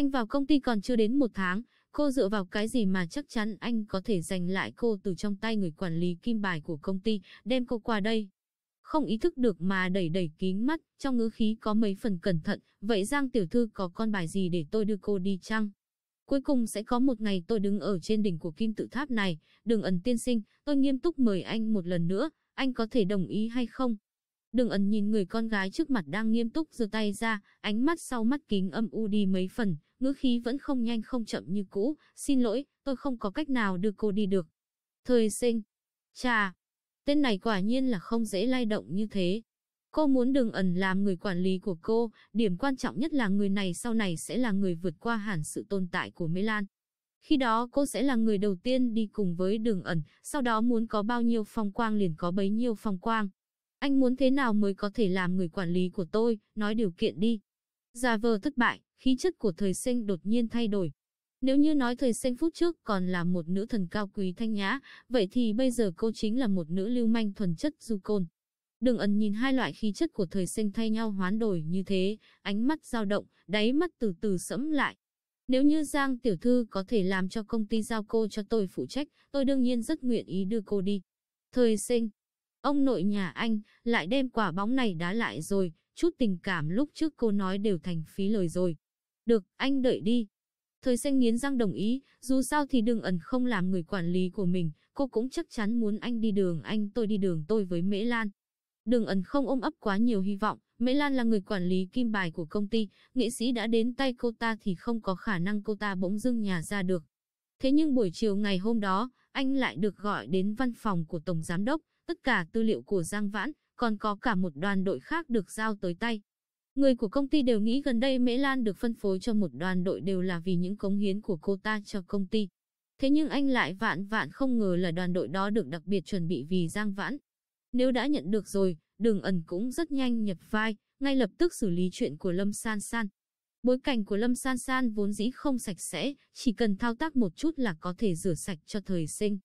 Anh vào công ty còn chưa đến một tháng, cô dựa vào cái gì mà chắc chắn anh có thể giành lại cô từ trong tay người quản lý kim bài của công ty, đem cô qua đây. Không ý thức được mà đẩy đẩy kín mắt, trong ngữ khí có mấy phần cẩn thận, vậy Giang Tiểu Thư có con bài gì để tôi đưa cô đi chăng? Cuối cùng sẽ có một ngày tôi đứng ở trên đỉnh của kim tự tháp này, đừng ẩn tiên sinh, tôi nghiêm túc mời anh một lần nữa, anh có thể đồng ý hay không? Đường ẩn nhìn người con gái trước mặt đang nghiêm túc giơ tay ra, ánh mắt sau mắt kính âm u đi mấy phần, ngữ khí vẫn không nhanh không chậm như cũ, xin lỗi, tôi không có cách nào đưa cô đi được. Thời sinh, chà, tên này quả nhiên là không dễ lay động như thế. Cô muốn đường ẩn làm người quản lý của cô, điểm quan trọng nhất là người này sau này sẽ là người vượt qua hẳn sự tồn tại của Lan. Khi đó cô sẽ là người đầu tiên đi cùng với đường ẩn, sau đó muốn có bao nhiêu phong quang liền có bấy nhiêu phong quang. Anh muốn thế nào mới có thể làm người quản lý của tôi, nói điều kiện đi. Giả vờ thất bại, khí chất của thời sinh đột nhiên thay đổi. Nếu như nói thời sinh phút trước còn là một nữ thần cao quý thanh nhã, vậy thì bây giờ cô chính là một nữ lưu manh thuần chất du côn. Đường ẩn nhìn hai loại khí chất của thời sinh thay nhau hoán đổi như thế, ánh mắt dao động, đáy mắt từ từ sẫm lại. Nếu như Giang Tiểu Thư có thể làm cho công ty giao cô cho tôi phụ trách, tôi đương nhiên rất nguyện ý đưa cô đi. Thời sinh, Ông nội nhà anh lại đem quả bóng này đá lại rồi, chút tình cảm lúc trước cô nói đều thành phí lời rồi. Được, anh đợi đi. Thời xanh nghiến răng đồng ý, dù sao thì đừng ẩn không làm người quản lý của mình, cô cũng chắc chắn muốn anh đi đường anh tôi đi đường tôi với Mễ Lan. Đường ẩn không ôm ấp quá nhiều hy vọng, Mễ Lan là người quản lý kim bài của công ty, nghệ sĩ đã đến tay cô ta thì không có khả năng cô ta bỗng dưng nhà ra được. Thế nhưng buổi chiều ngày hôm đó, anh lại được gọi đến văn phòng của Tổng Giám Đốc, tất cả tư liệu của Giang Vãn, còn có cả một đoàn đội khác được giao tới tay. Người của công ty đều nghĩ gần đây Mễ Lan được phân phối cho một đoàn đội đều là vì những cống hiến của cô ta cho công ty. Thế nhưng anh lại vạn vạn không ngờ là đoàn đội đó được đặc biệt chuẩn bị vì Giang Vãn. Nếu đã nhận được rồi, Đường Ẩn cũng rất nhanh nhập vai, ngay lập tức xử lý chuyện của Lâm San San. Bối cảnh của Lâm San San vốn dĩ không sạch sẽ, chỉ cần thao tác một chút là có thể rửa sạch cho thời sinh.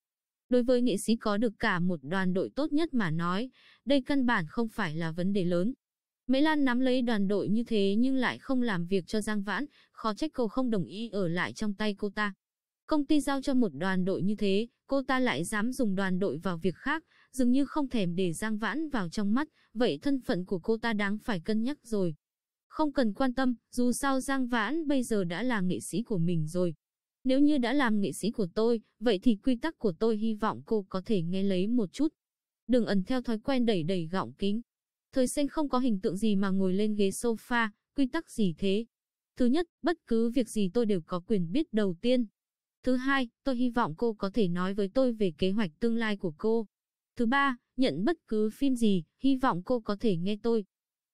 Đối với nghệ sĩ có được cả một đoàn đội tốt nhất mà nói, đây căn bản không phải là vấn đề lớn. Mỹ Lan nắm lấy đoàn đội như thế nhưng lại không làm việc cho Giang Vãn, khó trách cô không đồng ý ở lại trong tay cô ta. Công ty giao cho một đoàn đội như thế, cô ta lại dám dùng đoàn đội vào việc khác, dường như không thèm để Giang Vãn vào trong mắt, vậy thân phận của cô ta đáng phải cân nhắc rồi. Không cần quan tâm, dù sao Giang Vãn bây giờ đã là nghệ sĩ của mình rồi. Nếu như đã làm nghệ sĩ của tôi, vậy thì quy tắc của tôi hy vọng cô có thể nghe lấy một chút. Đừng ẩn theo thói quen đẩy đẩy gọng kính. Thời sinh không có hình tượng gì mà ngồi lên ghế sofa, quy tắc gì thế? Thứ nhất, bất cứ việc gì tôi đều có quyền biết đầu tiên. Thứ hai, tôi hy vọng cô có thể nói với tôi về kế hoạch tương lai của cô. Thứ ba, nhận bất cứ phim gì, hy vọng cô có thể nghe tôi.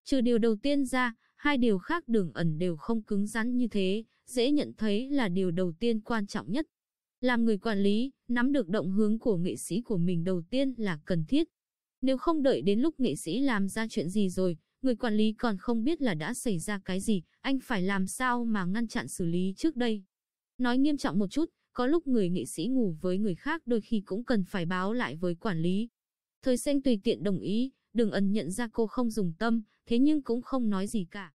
Trừ điều đầu tiên ra, hai điều khác đường ẩn đều không cứng rắn như thế, dễ nhận thấy là điều đầu tiên quan trọng nhất. Làm người quản lý, nắm được động hướng của nghệ sĩ của mình đầu tiên là cần thiết. Nếu không đợi đến lúc nghệ sĩ làm ra chuyện gì rồi, người quản lý còn không biết là đã xảy ra cái gì, anh phải làm sao mà ngăn chặn xử lý trước đây. Nói nghiêm trọng một chút, có lúc người nghệ sĩ ngủ với người khác đôi khi cũng cần phải báo lại với quản lý. Thời xanh tùy tiện đồng ý, đường ẩn nhận ra cô không dùng tâm, thế nhưng cũng không nói gì cả.